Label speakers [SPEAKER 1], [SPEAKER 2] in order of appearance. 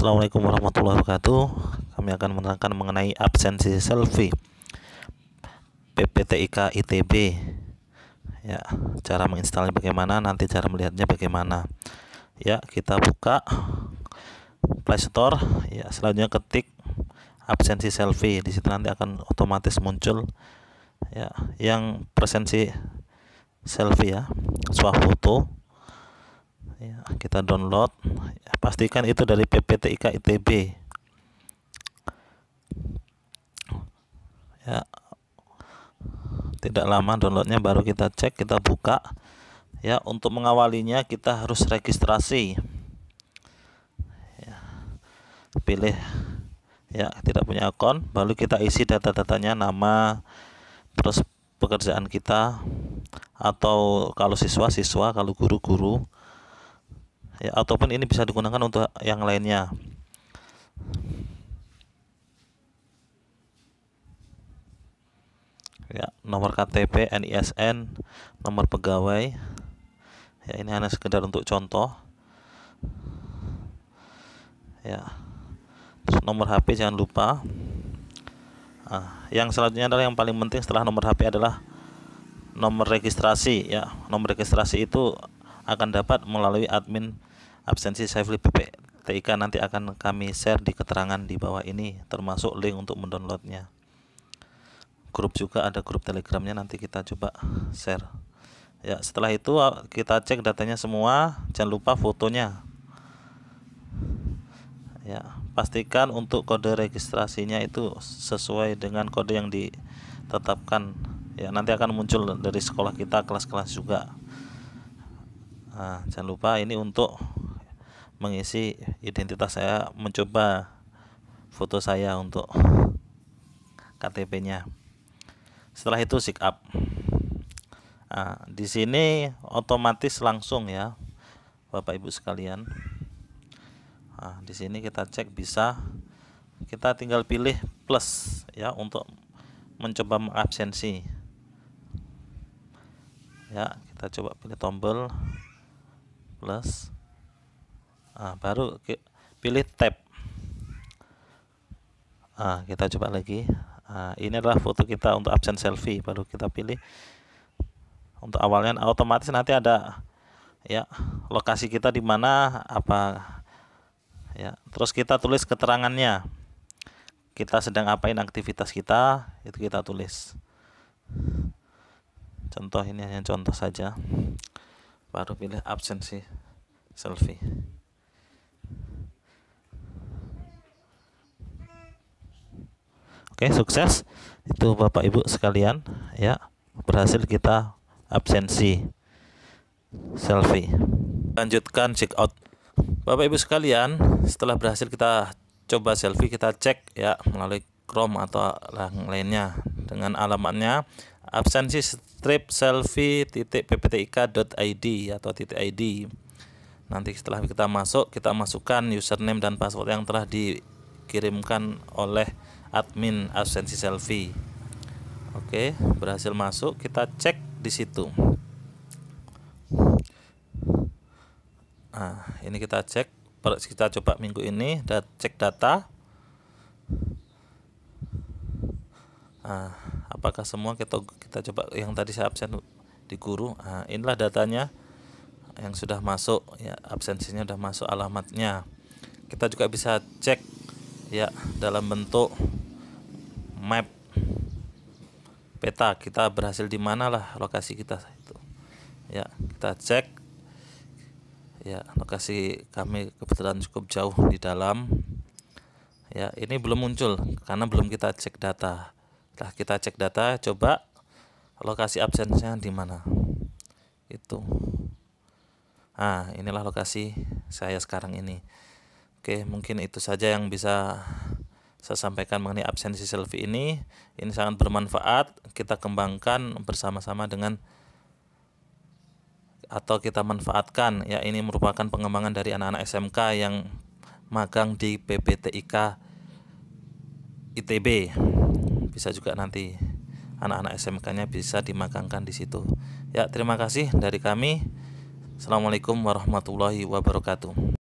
[SPEAKER 1] Assalamualaikum warahmatullahi wabarakatuh Kami akan menerangkan mengenai absensi selfie PPTIK ITB Ya, cara menginstalnya bagaimana, nanti cara melihatnya bagaimana Ya, kita buka Playstore Ya, selanjutnya ketik absensi selfie di situ nanti akan otomatis muncul ya yang presensi selfie ya swafoto ya kita download pastikan itu dari PPTIK ITB ya tidak lama downloadnya baru kita cek kita buka ya untuk mengawalinya kita harus registrasi ya, pilih ya tidak punya akun baru kita isi data-datanya nama terus pekerjaan kita atau kalau siswa siswa kalau guru guru ya, ataupun ini bisa digunakan untuk yang lainnya ya nomor KTP NISN nomor pegawai ya ini hanya sekedar untuk contoh ya terus nomor HP jangan lupa nah, yang selanjutnya adalah yang paling penting setelah nomor HP adalah nomor registrasi ya nomor registrasi itu akan dapat melalui admin Absensi saya PP PPTIK nanti akan kami share di keterangan di bawah ini, termasuk link untuk mendownloadnya. Grup juga ada grup telegramnya, nanti kita coba share. Ya, setelah itu uh, kita cek datanya semua, jangan lupa fotonya. Ya, pastikan untuk kode registrasinya itu sesuai dengan kode yang ditetapkan. Ya, nanti akan muncul dari sekolah kita kelas-kelas juga. Nah, jangan lupa ini untuk mengisi identitas saya mencoba foto saya untuk KTP-nya setelah itu sign up nah, di sini otomatis langsung ya Bapak Ibu sekalian nah, di sini kita cek bisa kita tinggal pilih plus ya untuk mencoba mengabsensi ya kita coba pilih tombol plus nah, baru pilih tab nah, kita coba lagi nah, ini adalah foto kita untuk absen selfie baru kita pilih untuk awalnya otomatis nanti ada ya lokasi kita di mana apa ya terus kita tulis keterangannya kita sedang apain aktivitas kita itu kita tulis contoh ini hanya contoh saja baru pilih absensi selfie Oke, sukses. Itu Bapak Ibu sekalian ya. Berhasil kita absensi selfie. Lanjutkan check out. Bapak Ibu sekalian, setelah berhasil kita coba selfie kita cek ya melalui Chrome atau yang lainnya dengan alamatnya absensi strip selfie titik id atau titik id nanti setelah kita masuk kita masukkan username dan password yang telah dikirimkan oleh admin absensi selfie oke berhasil masuk kita cek di situ nah ini kita cek kita coba minggu ini dan cek data nah, apakah semua kita kita coba yang tadi saya absen di guru nah, inilah datanya yang sudah masuk ya absensinya sudah masuk alamatnya kita juga bisa cek ya dalam bentuk map peta kita berhasil di mana lah lokasi kita itu ya kita cek ya lokasi kami kebetulan cukup jauh di dalam ya ini belum muncul karena belum kita cek data setelah kita cek data coba lokasi absennya di mana itu ah inilah lokasi saya sekarang ini oke mungkin itu saja yang bisa saya sampaikan mengenai absensi selfie ini. Ini sangat bermanfaat. Kita kembangkan bersama-sama dengan atau kita manfaatkan ya ini merupakan pengembangan dari anak-anak SMK yang magang di PPTIK ITB bisa juga nanti anak-anak SMK-nya bisa dimagangkan di situ ya terima kasih dari kami Assalamualaikum warahmatullahi wabarakatuh